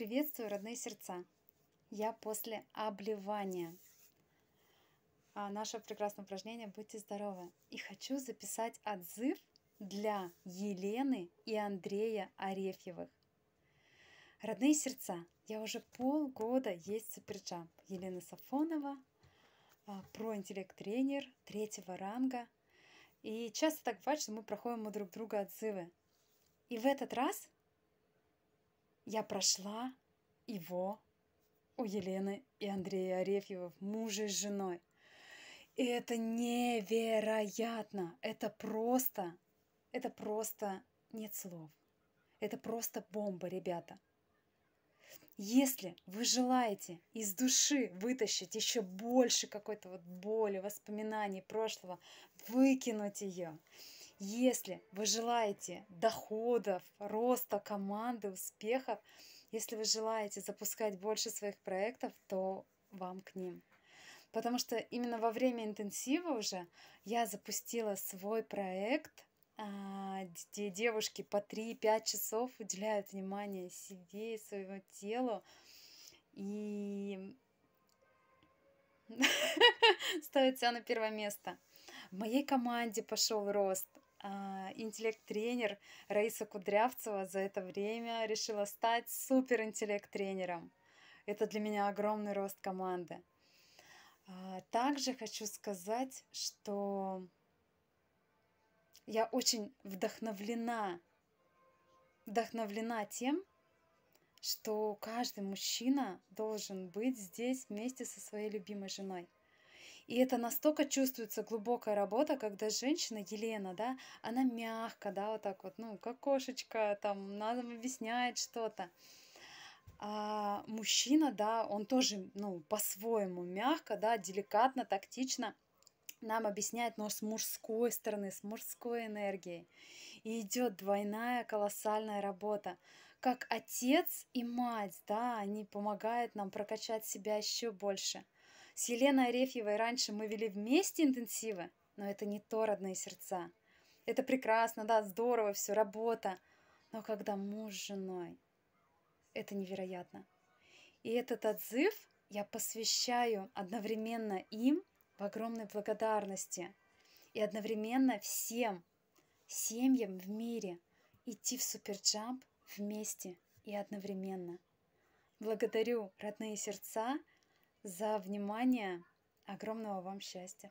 Приветствую, родные сердца! Я после обливания. А наше прекрасное упражнение «Будьте здоровы!» И хочу записать отзыв для Елены и Андрея Арефьевых. Родные сердца, я уже полгода есть суперджамп. Елена Сафонова, а, проинтеллект тренер третьего ранга. И часто так бывает, что мы проходим у друг друга отзывы. И в этот раз я прошла его у Елены и Андрея Арефьевых, мужа с женой. И это невероятно, это просто, это просто нет слов. Это просто бомба, ребята. Если вы желаете из души вытащить еще больше какой-то вот боли, воспоминаний прошлого, выкинуть ее, если вы желаете доходов, роста команды, успехов, если вы желаете запускать больше своих проектов, то вам к ним. Потому что именно во время интенсива уже я запустила свой проект, а, где девушки по 3-5 часов уделяют внимание себе и своему телу. И ставится себя на первое место. В моей команде пошел рост. А, интеллект-тренер Раиса Кудрявцева за это время решила стать супер интеллект-тренером. Это для меня огромный рост команды. А, также хочу сказать, что я очень вдохновлена, вдохновлена тем, что каждый мужчина должен быть здесь вместе со своей любимой женой. И это настолько чувствуется глубокая работа, когда женщина, Елена, да, она мягко, да, вот так вот, ну, как кошечка, там, надо объясняет что-то. А мужчина, да, он тоже, ну, по-своему мягко, да, деликатно, тактично нам объясняет, но с мужской стороны, с мужской энергией. И идет двойная колоссальная работа. Как отец и мать, да, они помогают нам прокачать себя еще больше – с Еленой Арефьевой раньше мы вели вместе интенсивы, но это не то родные сердца. Это прекрасно, да, здорово все, работа. Но когда муж с женой, это невероятно. И этот отзыв я посвящаю одновременно им в огромной благодарности и одновременно всем семьям в мире идти в суперджамп вместе и одновременно. Благодарю родные сердца за внимание. Огромного вам счастья!